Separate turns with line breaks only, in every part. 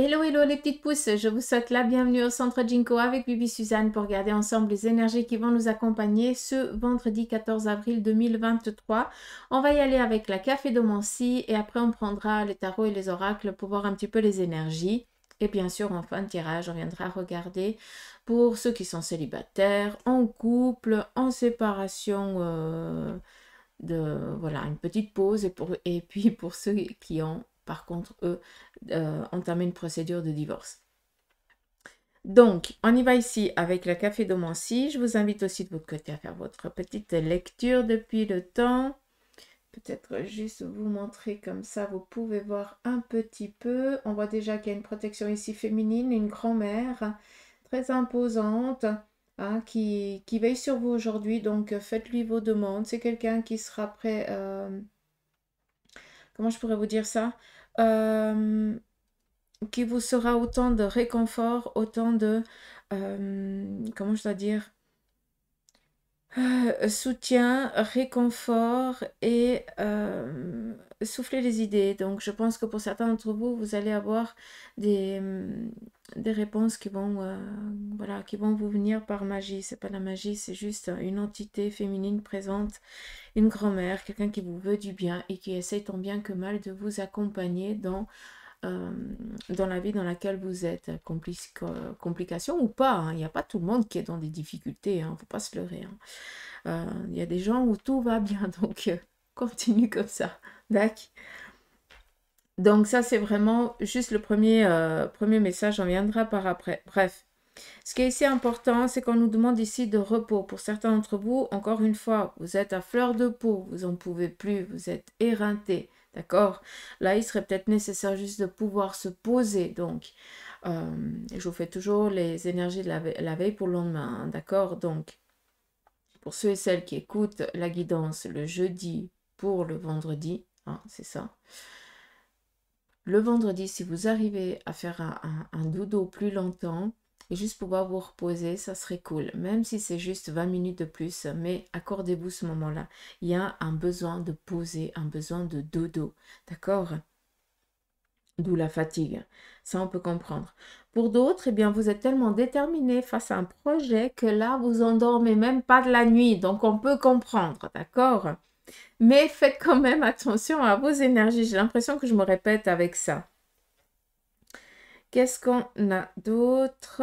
Hello, hello les petites pousses, je vous souhaite la bienvenue au Centre Jinko avec Bibi Suzanne pour regarder ensemble les énergies qui vont nous accompagner ce vendredi 14 avril 2023. On va y aller avec la Café de Moncy et après on prendra les tarots et les oracles pour voir un petit peu les énergies. Et bien sûr, en fin de tirage, on viendra regarder pour ceux qui sont célibataires, en couple, en séparation. Euh, de voilà une petite pause et puis pour ceux qui ont par contre, eux, euh, entamer une procédure de divorce. Donc, on y va ici avec le café de d'Omancy. Je vous invite aussi de votre côté à faire votre petite lecture depuis le temps. Peut-être juste vous montrer comme ça, vous pouvez voir un petit peu. On voit déjà qu'il y a une protection ici féminine, une grand-mère très imposante hein, qui, veille sur vous aujourd'hui. Donc, faites-lui vos demandes. C'est quelqu'un qui sera prêt... Euh, comment je pourrais vous dire ça euh, qui vous sera autant de réconfort, autant de, euh, comment je dois dire, euh, soutien, réconfort et euh, souffler les idées. Donc je pense que pour certains d'entre vous, vous allez avoir des, mm, réponses qui vont, euh, voilà, qui vont vous venir par magie. C'est pas la magie, c'est juste une entité féminine présente, une grand-mère, quelqu'un qui vous veut du bien et qui essaye tant bien que mal de vous accompagner dans euh, dans la vie dans laquelle vous êtes. complication complications ou pas, hein. il n'y a pas tout le monde qui est dans des difficultés, il hein. ne faut pas se leurrer. Hein. Euh, il y a des gens où tout va bien, donc euh, continue comme ça. D'accord donc ça, c'est vraiment juste le premier, premier message, on viendra par après. Bref, ce qui est ici important, c'est qu'on nous demande ici de repos. Pour certains d'entre vous, encore une fois, vous êtes à fleur de peau, vous n'en pouvez plus, vous êtes éreinté, D'accord Là, il serait peut-être nécessaire juste de pouvoir se poser. Donc, euh, je vous fais toujours les énergies de la, veille pour le lendemain. Hein, d'accord Donc, pour ceux et celles qui écoutent la guidance le jeudi pour le vendredi, hein, c'est ça. Le vendredi, si vous arrivez à faire un, un, un dodo plus longtemps, et juste pouvoir vous reposer, ça serait cool. Même si c'est juste 20 minutes de plus, mais accordez-vous ce moment-là. Il y a un besoin de poser, un besoin de dodo, d'accord D'où la fatigue. Ça, on peut comprendre. Pour d'autres, eh bien, vous êtes tellement déterminé face à un projet que là, vous endormez même pas de la nuit. Donc, on peut comprendre, d'accord Mais faites quand même attention à vos énergies. J'ai l'impression que je me répète avec ça. Qu'est-ce qu'on a d'autre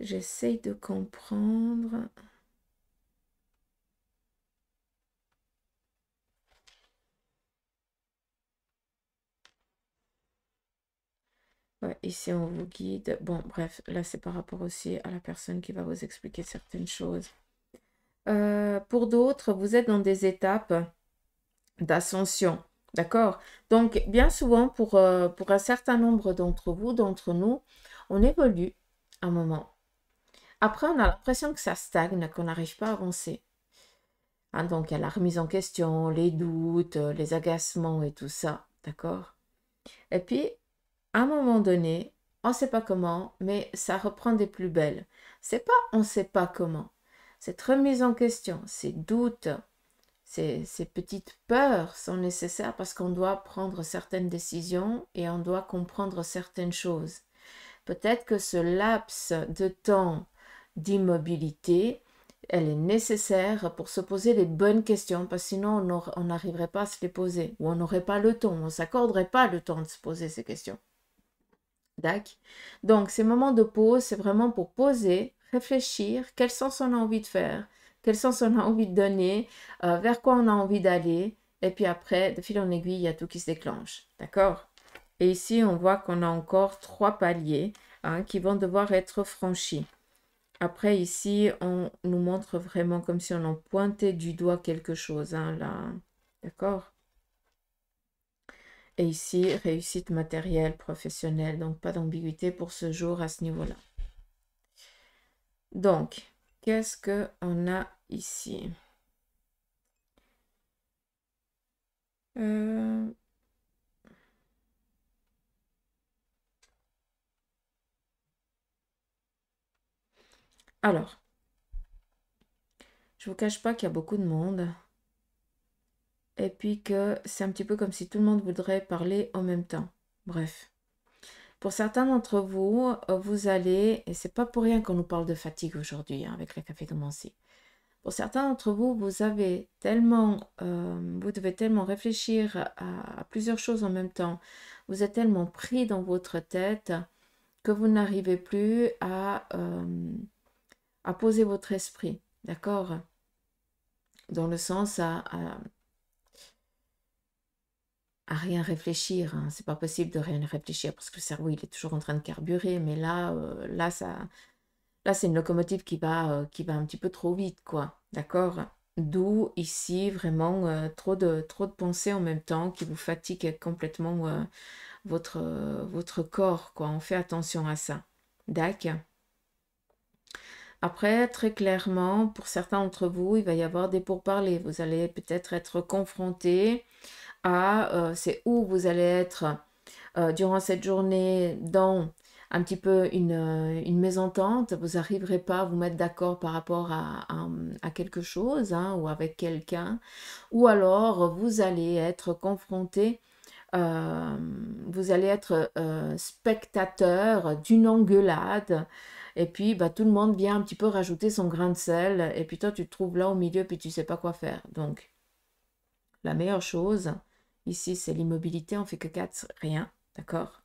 J'essaye de comprendre. ici, on vous guide. Bon, bref, là, c'est par rapport aussi à la personne qui va vous expliquer certaines choses. Euh, pour d'autres, vous êtes dans des étapes d'ascension. D'accord Donc, bien souvent, euh, pour, un certain nombre d'entre vous, d'entre nous, on évolue un moment. Après, on a l'impression que ça stagne, qu'on n'arrive pas à avancer. Hein, donc, il y a la remise en question, les doutes, euh, les agacements et tout ça. D'accord Et puis, à un moment donné, on ne sait pas comment, mais ça reprend des plus belles. C'est pas on ne sait pas comment. Cette remise en question, ces doutes, ces, petites peurs sont nécessaires parce qu'on doit prendre certaines décisions et on doit comprendre certaines choses. Peut-être que ce laps de temps d'immobilité, elle est nécessaire pour se poser les bonnes questions, parce que sinon on n'arriverait pas à se les poser, ou on n'aurait pas le temps, on s'accorderait pas le temps de se poser ces questions. Donc ces moments de pause, c'est vraiment pour poser, réfléchir, quelles sont son envie de faire, quel sens on a envie de donner, euh, vers quoi on a envie d'aller. Et puis après, de fil en aiguille, il y a tout qui se déclenche. D'accord Et ici, on voit qu'on a encore trois paliers hein, qui vont devoir être franchis. Après, ici, on nous montre vraiment comme si on en pointait du doigt quelque chose. Hein, là. D'accord Et ici, réussite matérielle, professionnelle. Donc, pas d'ambiguïté pour ce jour à ce niveau-là. Donc, Qu'est-ce que on a ici euh, Alors, je vous cache pas qu'il y a beaucoup de monde. Et puis que c'est un petit peu comme si tout le monde voudrait parler en même temps. Bref. Pour certains d'entre vous, euh, vous allez, et c'est pas pour rien qu'on nous parle de fatigue aujourd'hui hein, avec le café de Mancy. Pour certains d'entre vous, vous avez tellement, euh, vous devez tellement réfléchir à, plusieurs choses en même temps. Vous êtes tellement pris dans votre tête que vous n'arrivez plus à, euh, à poser votre esprit, d'accord Dans le sens à à rien réfléchir. Hein. C'est pas possible de rien réfléchir parce que le cerveau il est toujours en train de carburer, mais là, euh, là ça, là c'est une locomotive qui va, euh, qui va un petit peu trop vite, quoi. D'accord. D'où ici vraiment euh, trop de trop de pensées en même temps qui vous fatiguent complètement votre votre corps, quoi. On fait attention à ça. D'accord. Après, très clairement, pour certains d'entre vous, il va y avoir des pourparlers. Vous allez peut-être être, être confrontés euh, c'est où vous allez être euh, durant cette journée dans un petit peu une, euh, mésentente, vous n'arriverez pas à vous mettre d'accord par rapport à, quelque chose hein, ou avec quelqu'un, ou alors vous allez être confronté, vous allez être spectateur d'une engueulade, et puis bah, tout le monde vient un petit peu rajouter son grain de sel, et puis toi tu te trouves là au milieu, puis tu sais pas quoi faire. Donc la meilleure chose, Ici, c'est l'immobilité, on fait que 4, rien, d'accord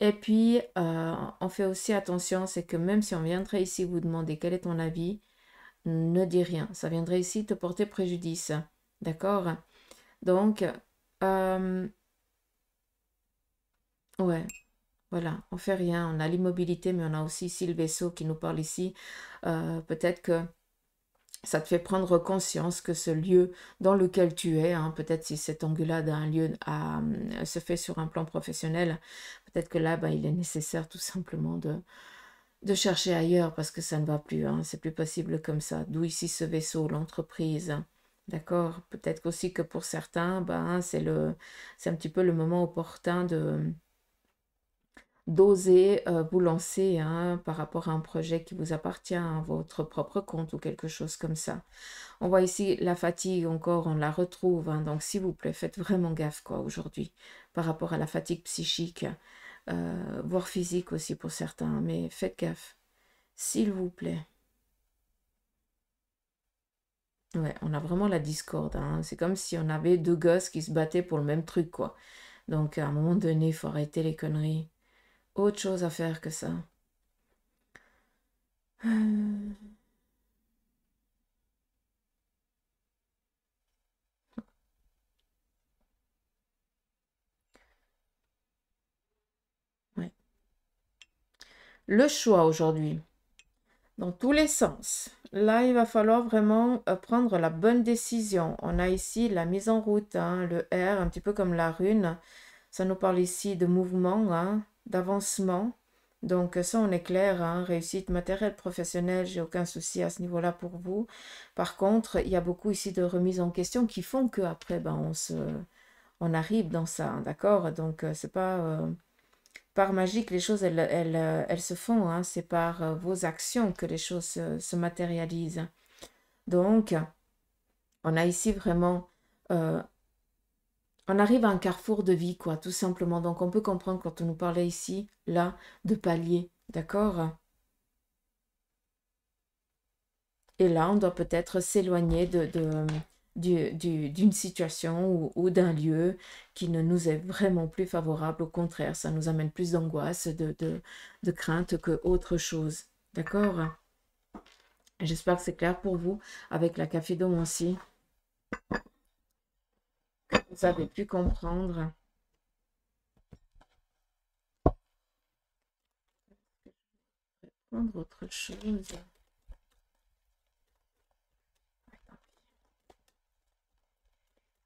Et puis, euh, on fait aussi attention, c'est que même si on viendrait ici vous demander quel est ton avis, ne dis rien. Ça viendrait ici te porter préjudice, d'accord Donc, euh, ouais, voilà, on fait rien. On a l'immobilité, mais on a aussi ici le vaisseau qui nous parle ici. Euh, peut-être que ça te fait prendre conscience que ce lieu dans lequel tu es, hein, peut-être si cet engueulade a lieu se fait sur un plan professionnel, peut-être que là, ben, il est nécessaire tout simplement de, de chercher ailleurs parce que ça ne va plus, hein. c'est plus possible comme ça. D'où ici ce vaisseau, l'entreprise. Hein. D'accord Peut-être aussi que pour certains, ben, c'est un petit peu le moment opportun de, d'oser euh, vous lancer hein, par rapport à un projet qui vous appartient à votre propre compte ou quelque chose comme ça. On voit ici la fatigue encore, on la retrouve. Hein. donc s'il vous plaît, faites vraiment gaffe quoi aujourd'hui par rapport à la fatigue psychique, euh, voire physique aussi pour certains. Mais faites gaffe, s'il vous plaît. Ouais, on a vraiment la discorde. Hein. C'est comme si on avait deux gosses qui se battaient pour le même truc, quoi. Donc, à un moment donné, il faut arrêter les conneries autre chose à faire que ça. Le choix aujourd'hui, dans tous les sens. Là, il va falloir vraiment euh, prendre la bonne décision. On a ici la mise en route, hein, le R, un petit peu comme la rune. Ça nous parle ici de mouvement. Hein d'avancement. Donc ça, on est clair, hein. réussite matérielle, professionnelle, j'ai aucun souci à ce niveau-là pour vous. Par contre, il y a beaucoup ici de remises en question qui font que après, ben, on, on arrive dans ça, hein, d'accord Donc euh, c'est pas euh, par par que les choses, elles, elles, euh, se font, hein. c'est par vos actions que les choses se, matérialisent. Donc, on a ici vraiment euh, on arrive à un carrefour de vie, quoi, tout simplement. Donc on peut comprendre quand on nous parlait ici, là, de palier, d'accord Et là, on doit peut-être s'éloigner de, d'une situation ou, d'un lieu qui ne nous est vraiment plus favorable. Au contraire, ça nous amène plus d'angoisse, de, de, de, crainte que autre chose. D'accord J'espère que c'est clair pour vous avec la café aussi vous avez pu comprendre. Prendre autre chose.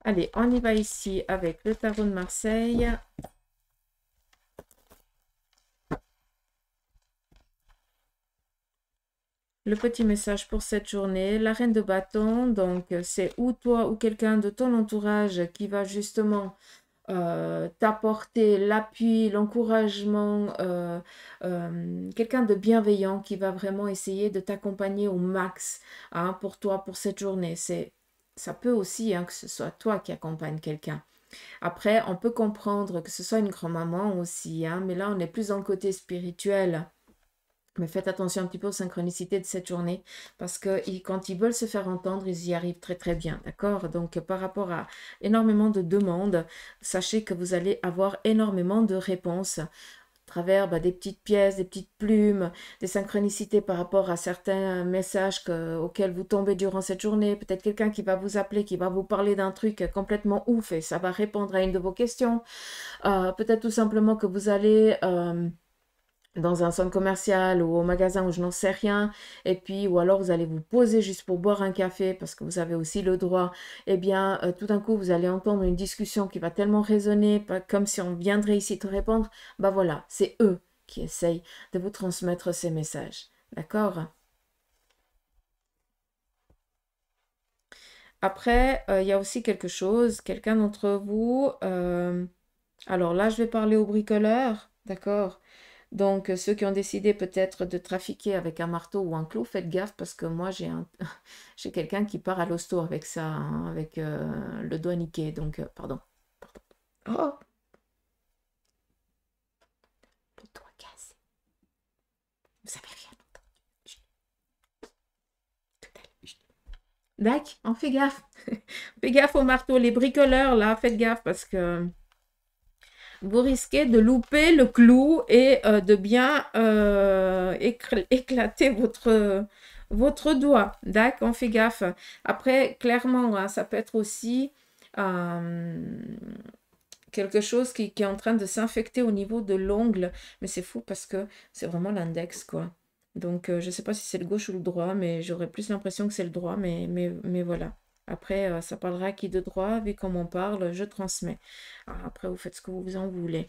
Allez, on y va ici avec le tarot de Marseille. Le petit message pour cette journée, la reine de bâton, donc c'est ou toi ou quelqu'un de ton entourage qui va justement euh, t'apporter l'appui, l'encouragement, euh, euh, quelqu'un de bienveillant qui va vraiment essayer de t'accompagner au max hein, pour toi, pour cette journée. C'est Ça peut aussi hein, que ce soit toi qui accompagne quelqu'un. Après, on peut comprendre que ce soit une grand-maman aussi, hein, mais là, on est plus en côté spirituel. Mais faites attention un petit peu aux synchronicités de cette journée parce que quand ils veulent se faire entendre, ils y arrivent très très bien, d'accord Donc par rapport à énormément de demandes, sachez que vous allez avoir énormément de réponses à travers bah, des petites pièces, des petites plumes, des synchronicités par rapport à certains messages auxquels vous tombez durant cette journée. Peut-être quelqu'un qui va vous appeler, qui va vous parler d'un truc complètement ouf et ça va répondre à une de vos questions. Euh, peut-être tout simplement que vous allez... Euh, dans un centre commercial ou au magasin où je n'en sais rien, et puis ou alors vous allez vous poser juste pour boire un café parce que vous avez aussi le droit, et eh bien euh, tout d'un coup vous allez entendre une discussion qui va tellement résonner, comme si on viendrait ici te répondre, bah voilà, c'est eux qui essayent de vous transmettre ces messages. D'accord Après, euh, il y a aussi quelque chose, quelqu'un d'entre vous, euh, alors là je vais parler au bricoleur, d'accord donc, euh, ceux qui ont décidé peut-être de trafiquer avec un marteau ou un clou, faites gaffe parce que moi, j'ai un... quelqu'un qui part à l'hosto avec ça, hein, avec euh, le doigt niqué. Donc, euh, pardon. pardon. Oh Le doigt cassé. Vous savez rien entendu. D'accord, on fait gaffe. fait gaffe au marteau. Les bricoleurs, là, faites gaffe parce que vous risquez de louper le clou et euh, de bien euh, éclater votre, votre doigt. D'accord On fait gaffe. Après, clairement, hein, ça peut être aussi euh, quelque chose qui, est en train de s'infecter au niveau de l'ongle. Mais c'est fou parce que c'est vraiment l'index, quoi. Donc, je ne sais pas si c'est le gauche ou le droit, mais j'aurais plus l'impression que c'est le droit, mais, mais, mais voilà. Après, euh, ça parlera à qui de droit, vu comment on parle, je transmets. Ah, après, vous faites ce que vous en voulez.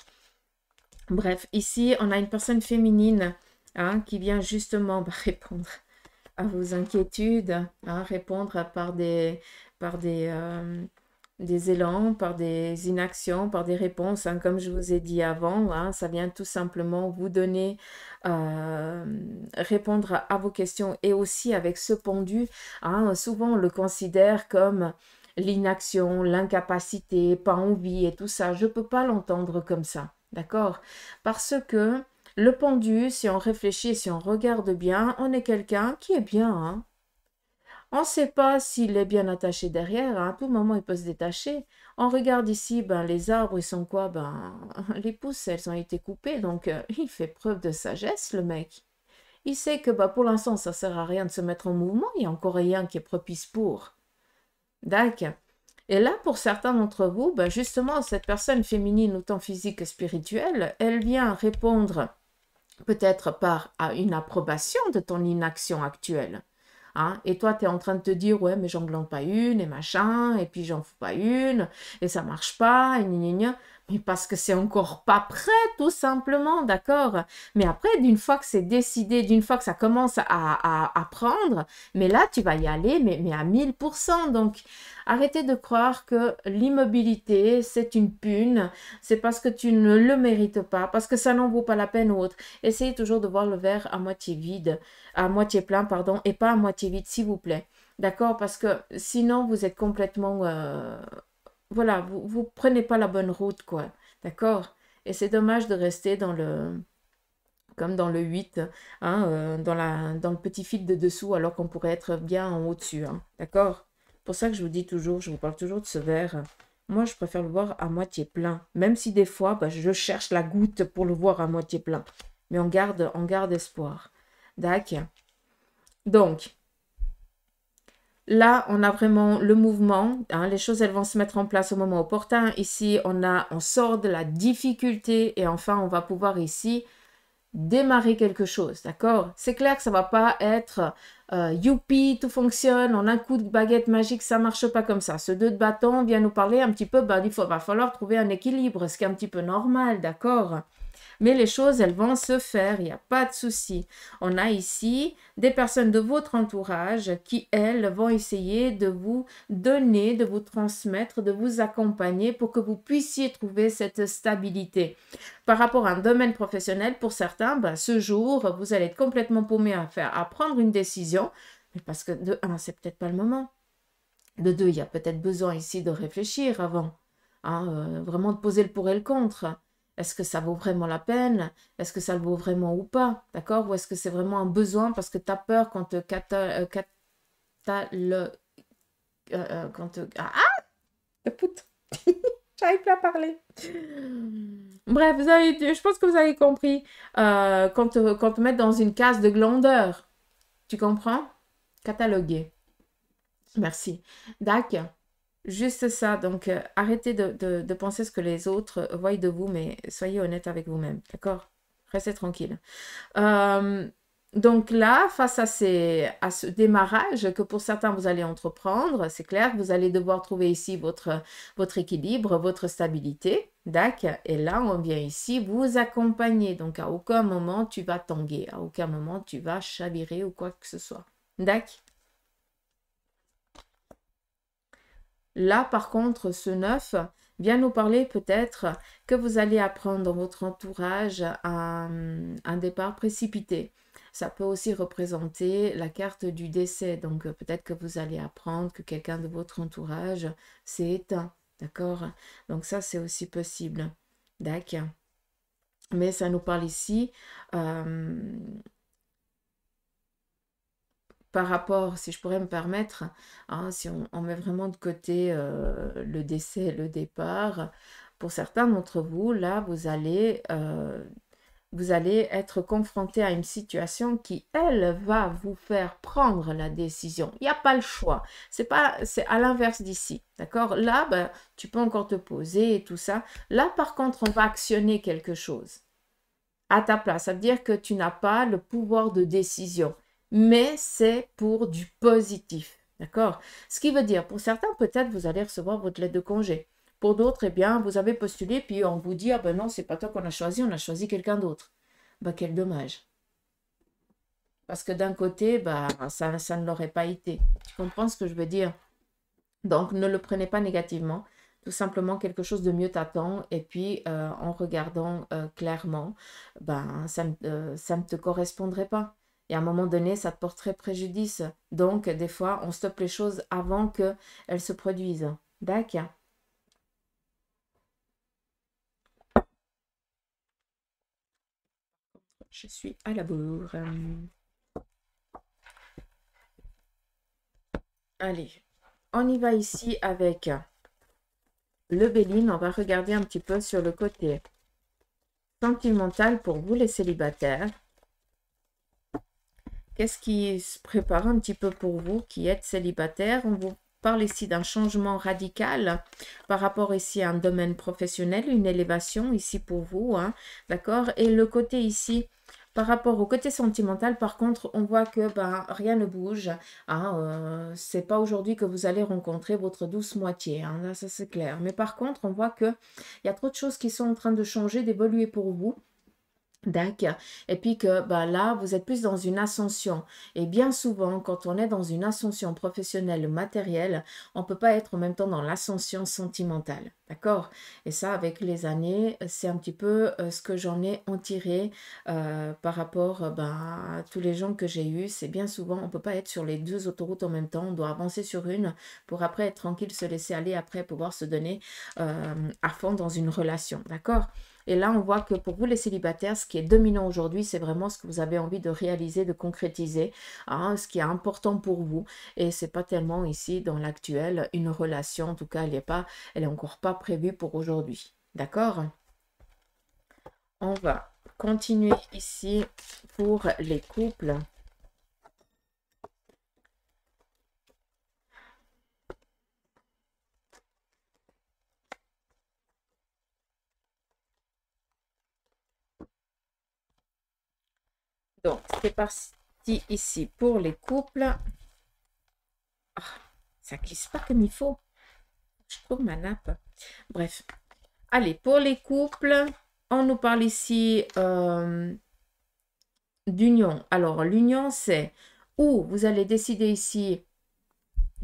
Bref, ici, on a une personne féminine hein, qui vient justement bah, répondre à vos inquiétudes, hein, répondre par des, par des, euh, des élans, par des inactions, par des réponses. Hein, comme je vous ai dit avant, hein, ça vient tout simplement vous donner, euh, répondre à, vos questions. Et aussi avec ce pendu, hein, souvent on le considère comme l'inaction, l'incapacité, pas envie et tout ça. Je ne peux pas l'entendre comme ça, d'accord Parce que le pendu, si on réfléchit, si on regarde bien, on est quelqu'un qui est bien, on ne sait pas s'il est bien attaché derrière. Hein. À tout moment, il peut se détacher. On regarde ici, ben, les arbres, ils sont quoi ben, Les pousses, elles ont été coupées. Donc, euh, il fait preuve de sagesse, le mec. Il sait que ben, pour l'instant, ça ne sert à rien de se mettre en mouvement. Il y a encore rien qui est propice pour. D'accord. Et là, pour certains d'entre vous, ben, justement, cette personne féminine, autant physique que spirituelle, elle vient répondre peut-être par à une approbation de ton inaction actuelle Hein. Et toi, tu es en train de te dire, ouais, mais j'en glande pas une, et machin, et puis j'en fous pas une, et ça marche pas, et gna gna gna parce que c'est encore pas prêt, tout simplement, d'accord Mais après, d'une fois que c'est décidé, d'une fois que ça commence à, prendre, mais là, tu vas y aller, mais, mais à 1000%. Donc, arrêtez de croire que l'immobilité, c'est une pune, c'est parce que tu ne le mérites pas, parce que ça n'en vaut pas la peine ou autre. Essayez toujours de voir le verre à moitié vide, à moitié plein, pardon, et pas à moitié vide, s'il vous plaît. D'accord Parce que sinon, vous êtes complètement... Euh, voilà, vous prenez pas la bonne route, quoi. D'accord Et c'est dommage de rester dans le comme dans le 8, hein, euh, dans, la, dans le petit fil de dessous, alors qu'on pourrait être bien en haut dessus. Hein, D'accord pour ça que je vous dis toujours, je vous parle toujours de ce verre. Moi, je préfère le voir à moitié plein. Même si des fois, bah, je cherche la goutte pour le voir à moitié plein. Mais on garde, on garde espoir. D'accord Donc, Là, on a vraiment le mouvement. Hein, les choses, elles vont se mettre en place au moment opportun. Ici, on, a, on sort de la difficulté et enfin, on va pouvoir ici démarrer quelque chose, d'accord C'est clair que ça ne va pas être euh, youpi, tout fonctionne, en un coup de baguette magique, ça ne marche pas comme ça. Ce deux de bâton vient nous parler un petit peu, Bah, il va falloir trouver un équilibre, ce qui est un petit peu normal, d'accord mais les choses, elles vont se faire, il n'y a pas de souci. On a ici des personnes de votre entourage qui, elles, vont essayer de vous donner, de vous transmettre, de vous accompagner pour que vous puissiez trouver cette stabilité. Par rapport à un domaine professionnel, pour certains, ben, ce jour, vous allez être complètement paumé à, faire, à prendre une décision, mais parce que de un, c'est peut-être pas le moment. De deux, il y a peut-être besoin ici de réfléchir avant, hein, euh, vraiment de poser le pour et le contre. Est-ce que ça vaut vraiment la peine Est-ce que ça le vaut vraiment ou pas D'accord Ou est-ce que c'est vraiment un besoin parce que tu as peur quand te euh, euh, euh, quand Ah, ah! J'arrive plus à parler. Bref, vous avez, je pense que vous avez compris. quand, quand te mettre dans une case de glandeur, tu comprends Cataloguer. Merci. Dac Juste ça, donc euh, arrêtez de, penser ce que les autres voient de vous, mais soyez honnête avec vous-même, d'accord Restez tranquille. Euh, donc là, face à, ces, à ce démarrage que pour certains vous allez entreprendre, c'est clair, vous allez devoir trouver ici votre, votre équilibre, votre stabilité, d'accord Et là, on vient ici vous accompagner. Donc à aucun moment tu vas tanguer, à aucun moment tu vas chavirer ou quoi que ce soit, d'accord Là, par contre, ce 9 vient nous parler peut-être que vous allez apprendre dans votre entourage hum, un, départ précipité. Ça peut aussi représenter la carte du décès. Donc, peut-être que vous allez apprendre que quelqu'un de votre entourage s'est éteint. D'accord Donc, ça, c'est aussi possible. D'accord mais ça nous parle ici hum, par rapport, si je pourrais me permettre, hein, si on, met vraiment de côté euh, le décès, le départ, pour certains d'entre vous, là, vous allez, euh, vous allez être confronté à une situation qui, elle, va vous faire prendre la décision. Il n'y a pas le choix. C'est pas, c'est à l'inverse d'ici, d'accord Là, ben, tu peux encore te poser et tout ça. Là, par contre, on va actionner quelque chose à ta place. Ça veut dire que tu n'as pas le pouvoir de décision mais c'est pour du positif. D'accord Ce qui veut dire, pour certains, peut-être vous allez recevoir votre lettre de congé. Pour d'autres, eh bien, vous avez postulé, puis on vous dit, ah ben non, c'est pas toi qu'on a choisi, on a choisi quelqu'un d'autre. Ben, quel dommage. Parce que d'un côté, ben, ça, ça ne l'aurait pas été. Tu comprends ce que je veux dire Donc, ne le prenez pas négativement. Tout simplement, quelque chose de mieux t'attend. Et puis, euh, en regardant euh, clairement, ben, euh, ça ne te correspondrait pas. Et à un moment donné, ça te porterait préjudice. Donc, des fois, on stoppe les choses avant qu'elles se produisent. D'accord Je suis à la bourre. Allez, on y va ici avec le Béline. On va regarder un petit peu sur le côté sentimental pour vous les célibataires. Qu'est-ce qui se prépare un petit peu pour vous qui êtes célibataire On vous parle ici d'un changement radical par rapport ici à un domaine professionnel, une élévation ici pour vous, hein, d'accord Et le côté ici, par rapport au côté sentimental, par contre, on voit que ben, rien ne bouge. Ce hein, n'est euh, c'est pas aujourd'hui que vous allez rencontrer votre douce moitié, hein, ça c'est clair. Mais par contre, on voit qu'il y a trop de choses qui sont en train de changer, d'évoluer pour vous. D'accord. Et puis que bah, là, vous êtes plus dans une ascension. Et bien souvent, quand on est dans une ascension professionnelle matérielle, on ne peut pas être en même temps dans l'ascension sentimentale. D'accord Et ça, avec les années, c'est un petit peu euh, ce que j'en ai en tiré euh, par rapport euh, bah, à tous les gens que j'ai eus. C'est bien souvent, on ne peut pas être sur les deux autoroutes en même temps. On doit avancer sur une pour après être tranquille, se laisser aller, après pouvoir se donner à fond dans une relation. D'accord et là, on voit que pour vous, les célibataires, ce qui est dominant aujourd'hui, c'est vraiment ce que vous avez envie de réaliser, de concrétiser, hein, ce qui est important pour vous. Et c'est pas tellement ici, dans l'actuel, une relation, en tout cas, elle n'est pas, elle est encore pas prévue pour aujourd'hui. D'accord On va continuer ici pour les couples. Donc, c'est parti ici pour les couples. Ah, ça glisse pas comme il faut. Je trouve ma nappe. Bref. Allez, pour les couples, on nous parle ici euh, d'union. Alors, l'union, c'est où vous allez décider ici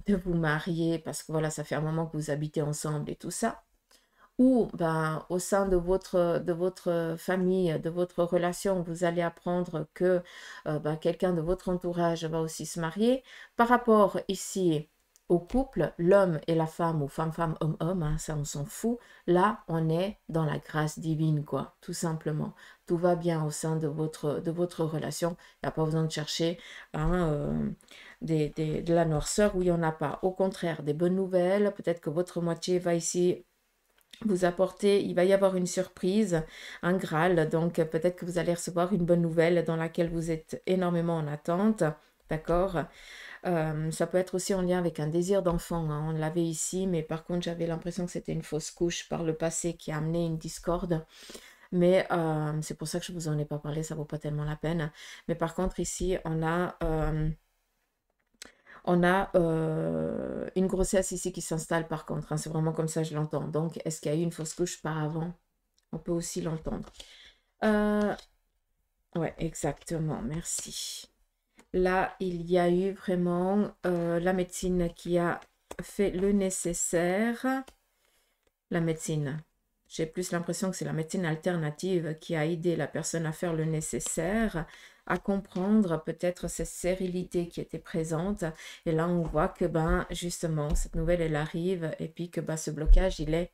de vous marier parce que voilà, ça fait un moment que vous habitez ensemble et tout ça ou ben, au sein de votre, de votre famille, de votre relation, vous allez apprendre que euh, ben, quelqu'un de votre entourage va aussi se marier. Par rapport ici au couple, l'homme et la femme, ou femme-femme, homme-homme, hein, ça on s'en fout, là on est dans la grâce divine, quoi, tout simplement. Tout va bien au sein de votre, de votre relation, il n'y a pas besoin de chercher hein, euh, des, de la noirceur où il n'y en a pas. Au contraire, des bonnes nouvelles, peut-être que votre moitié va ici vous apporter, il va y avoir une surprise, un Graal, donc peut-être que vous allez recevoir une bonne nouvelle dans laquelle vous êtes énormément en attente, d'accord euh, ça peut être aussi en lien avec un désir d'enfant. Hein. On l'avait ici, mais par contre, j'avais l'impression que c'était une fausse couche par le passé qui a amené une discorde. Mais euh, c'est pour ça que je ne vous en ai pas parlé, ça ne vaut pas tellement la peine. Mais par contre, ici, on a euh, on a euh, une grossesse ici qui s'installe par contre. Hein, c'est vraiment comme ça je l'entends. Donc, est-ce qu'il y a eu une fausse couche par avant On peut aussi l'entendre. Euh, ouais, exactement. Merci. Là, il y a eu vraiment euh, la médecine qui a fait le nécessaire. La médecine. J'ai plus l'impression que c'est la médecine alternative qui a aidé la personne à faire le nécessaire, à comprendre peut-être cette sérilité qui était présente. Et là, on voit que, ben, justement, cette nouvelle, elle arrive et puis que ben, ce blocage, il est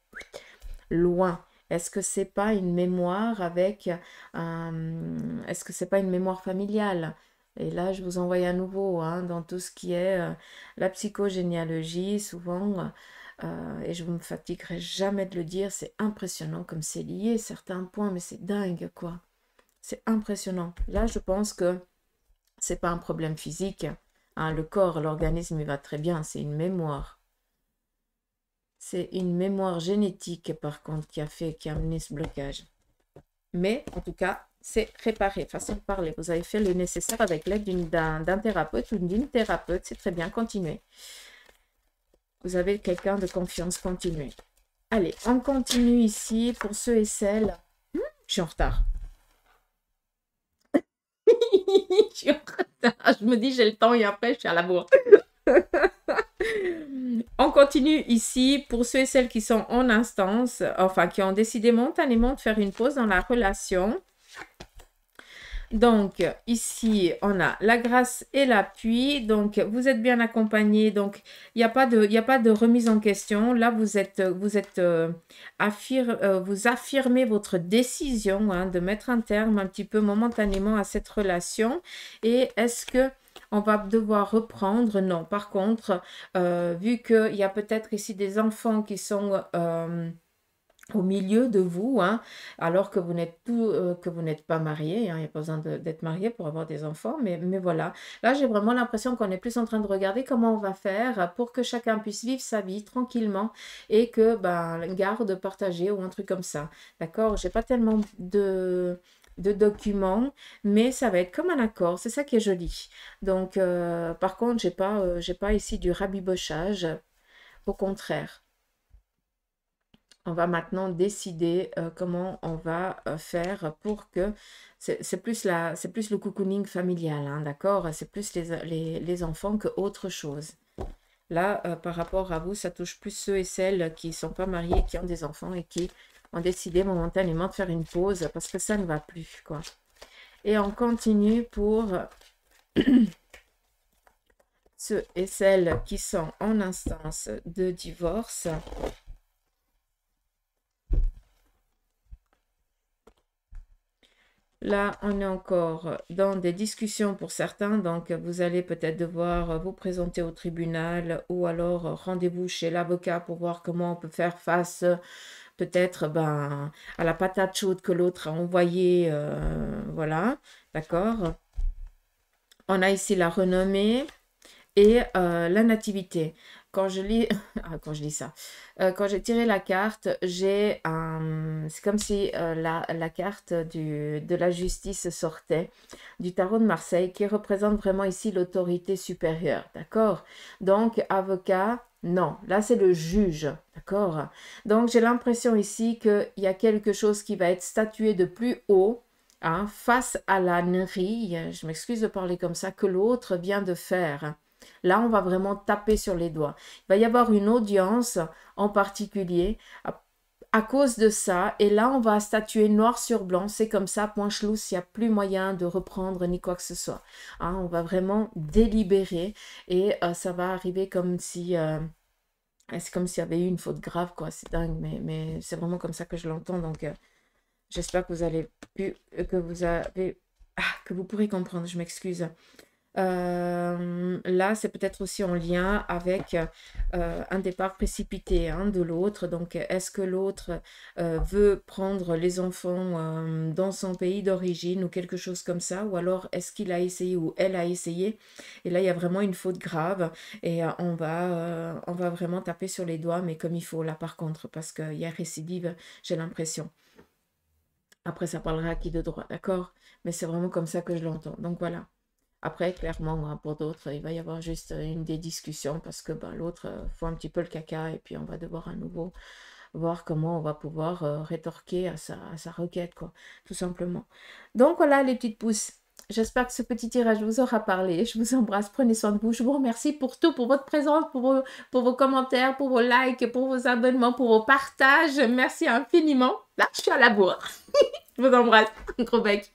loin. Est-ce que c'est pas une mémoire avec... un... Euh, est-ce que c'est pas une mémoire familiale et là, je vous envoie à nouveau hein, dans tout ce qui est euh, la psychogénéalogie. Souvent, euh, et je ne me fatiguerai jamais de le dire, c'est impressionnant comme c'est lié certains points, mais c'est dingue quoi. C'est impressionnant. Là, je pense que c'est pas un problème physique. Hein. le corps, l'organisme, il va très bien, c'est une mémoire. C'est une mémoire génétique, par contre, qui a fait, qui a amené ce blocage. Mais, en tout cas, c'est réparé, façon de parler. Vous avez fait le nécessaire avec l'aide d'un thérapeute ou d'une thérapeute, c'est très bien, continuez. Vous avez quelqu'un de confiance, continuez. Allez, on continue ici pour ceux et celles. Hmm, je suis en retard. je suis en retard. Je me dis, j'ai le temps et après, je suis à la bourre. on continue ici pour ceux et celles qui sont en instance, enfin qui ont décidé momentanément de faire une pause dans la relation. Donc ici, on a la grâce et l'appui. Donc vous êtes bien accompagné. Donc il n'y a, pas de, a pas de remise en question. Là, vous êtes, vous êtes euh, affir, euh, vous affirmez votre décision hein, de mettre un terme un petit peu momentanément à cette relation. Et est-ce que on va devoir reprendre. Non, par contre, euh, vu qu'il y a peut-être ici des enfants qui sont euh, au milieu de vous, hein, alors que vous n'êtes tout, euh, que vous n'êtes pas marié, hein, il n'y a pas besoin d'être marié pour avoir des enfants, mais, voilà. Là, j'ai vraiment l'impression qu'on est plus en train de regarder comment on va faire pour que chacun puisse vivre sa vie tranquillement et que ben garde partagé ou un truc comme ça. D'accord J'ai pas tellement de de documents, mais ça va être comme un accord, c'est ça qui est joli. Donc, euh, par contre, j'ai pas, euh, j'ai pas ici du rabibochage, au contraire on va maintenant décider euh, comment on va euh, faire pour que c'est plus la c'est plus le cocooning familial hein, d'accord c'est plus les, les, enfants que autre chose là euh, par rapport à vous ça touche plus ceux et celles qui sont pas mariés qui ont des enfants et qui ont décidé momentanément de faire une pause parce que ça ne va plus quoi et on continue pour ceux et celles qui sont en instance de divorce Là, on est encore dans des discussions pour certains, donc vous allez peut-être devoir vous présenter au tribunal ou alors rendez-vous chez l'avocat pour voir comment on peut faire face peut-être ben, à la patate chaude que l'autre a envoyée. Euh, voilà, d'accord On a ici la renommée et euh, la nativité quand je lis, ah, quand je lis ça, euh, quand j'ai tiré la carte, j'ai un, c'est comme si euh, la, carte de la justice sortait du tarot de Marseille, qui représente vraiment ici l'autorité supérieure, d'accord Donc avocat, non, là c'est le juge, d'accord Donc j'ai l'impression ici qu'il y a quelque chose qui va être statué de plus haut. Hein, face à la nerie, je m'excuse de parler comme ça, que l'autre vient de faire. Là, on va vraiment taper sur les doigts. Il va y avoir une audience en particulier à, cause de ça. Et là, on va statuer noir sur blanc. C'est comme ça, point chelou s'il n'y a plus moyen de reprendre ni quoi que ce soit. Hein, on va vraiment délibérer et euh, ça va arriver comme si... Euh, c'est comme s'il y avait eu une faute grave, quoi. C'est dingue, mais, c'est vraiment comme ça que je l'entends. Donc, euh, j'espère que vous allez pu, que vous avez, ah, que vous pourrez comprendre. Je m'excuse. Euh, là, c'est peut-être aussi en lien avec euh, un départ précipité hein, de l'autre. Donc, est-ce que l'autre euh, veut prendre les enfants dans son pays d'origine ou quelque chose comme ça Ou alors, est-ce qu'il a essayé ou elle a essayé Et là, il y a vraiment une faute grave et on, va, on va vraiment taper sur les doigts, mais comme il faut là par contre, parce qu'il y a récidive, j'ai l'impression. Après, ça parlera à qui de droit, d'accord Mais c'est vraiment comme ça que je l'entends. Donc voilà. Après, clairement, hein, pour d'autres, il va y avoir juste euh, une des discussions parce que ben, l'autre euh, faut un petit peu le caca et puis on va devoir à nouveau voir comment on va pouvoir euh, rétorquer à sa, requête, quoi, tout simplement. Donc voilà les petites pouces. J'espère que ce petit tirage vous aura parlé. Je vous embrasse, prenez soin de vous. Je vous remercie pour tout, pour votre présence, pour vos, commentaires, pour vos likes, pour vos abonnements, pour vos partages. Merci infiniment. Là, je suis à la bourre. je vous embrasse. gros bec.